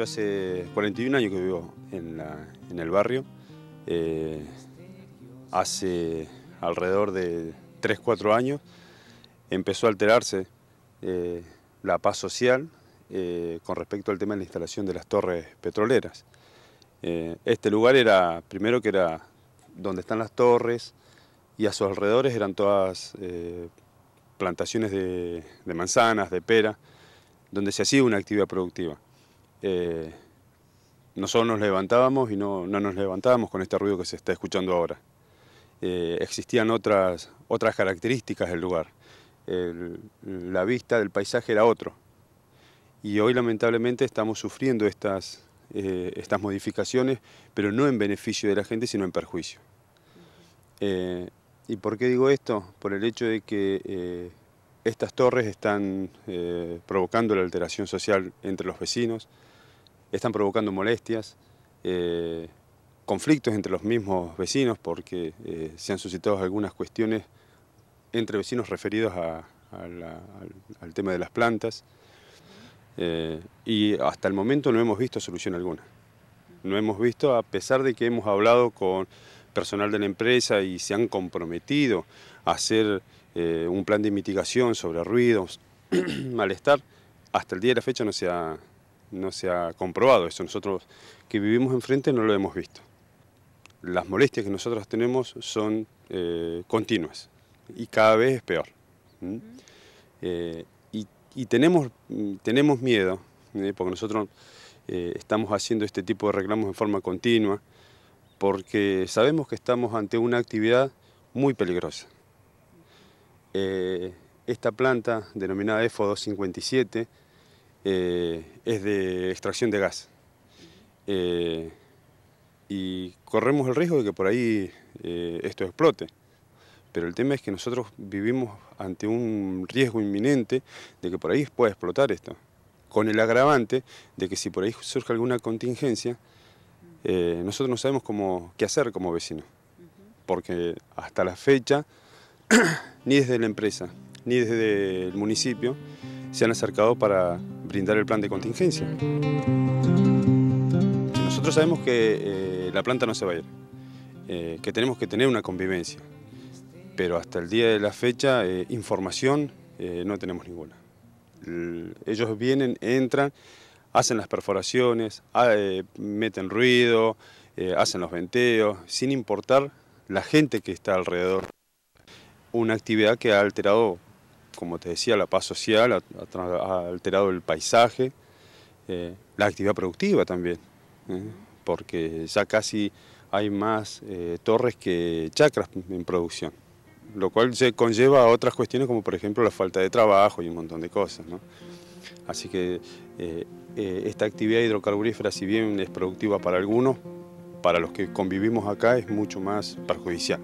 yo hace 41 años que vivo en, el barrio. Eh, hace alrededor de 3, 4 años empezó a alterarse eh, la paz social eh, con respecto al tema de la instalación de las torres petroleras. este lugar era, primero que era donde están las torres y a sus alrededores eran todas plantaciones de manzanas, de pera, donde se hacía una actividad productiva. Eh, nosotros nos levantábamos y no, nos levantábamos con este ruido que se está escuchando ahora. Eh, existían otras, otras características del lugar. la vista del paisaje era otro. Y hoy lamentablemente estamos sufriendo estas, eh, modificaciones, pero no en beneficio de la gente, sino en perjuicio. ¿Y por qué digo esto? Por el hecho de que estas torres están provocando la alteración social entre los vecinos, están provocando molestias, eh, conflictos entre los mismos vecinos porque eh, se han suscitado algunas cuestiones entre vecinos referidos al, tema de las plantas eh, y hasta el momento no hemos visto solución alguna. No hemos visto, a pesar de que hemos hablado con personal de la empresa y se han comprometido a hacer un plan de mitigación sobre ruidos, malestar, hasta el día de la fecha no se ha, no se ha comprobado eso. Nosotros que vivimos enfrente no lo hemos visto. Las molestias que nosotros tenemos son eh, continuas y cada vez es peor. Eh, y, tenemos, mm, miedo, ¿eh? porque nosotros estamos haciendo este tipo de reclamos en forma continua, porque sabemos que estamos ante una actividad muy peligrosa. esta planta, denominada EFO 257, eh, es de extracción de gas. Eh, y corremos el riesgo de que por ahí eh, esto explote. Pero el tema es que nosotros vivimos ante un riesgo inminente de que por ahí pueda explotar esto. Con el agravante de que si por ahí surge alguna contingencia, nosotros no sabemos cómo, qué hacer como vecinos. Porque hasta la fecha, ni desde la empresa, ni desde el municipio, se han acercado para brindar el plan de contingencia. Nosotros sabemos que eh, la planta no se va a ir, eh, que tenemos que tener una convivencia, pero hasta el día de la fecha eh, información no tenemos ninguna. ellos vienen, entran, hacen las perforaciones, meten ruido, hacen los venteos, sin importar la gente que está alrededor. Una actividad que ha alterado como te decía, la paz social ha, alterado el paisaje, eh, la actividad productiva también, ¿eh? porque ya casi hay más eh, torres que chacras en producción, lo cual se conlleva a otras cuestiones como por ejemplo la falta de trabajo y un montón de cosas. Así que esta actividad hidrocarburífera, si bien es productiva para algunos, para los que convivimos acá es mucho más perjudicial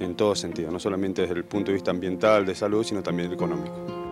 en todo sentido, no solamente desde el punto de vista ambiental, de salud, sino también económico.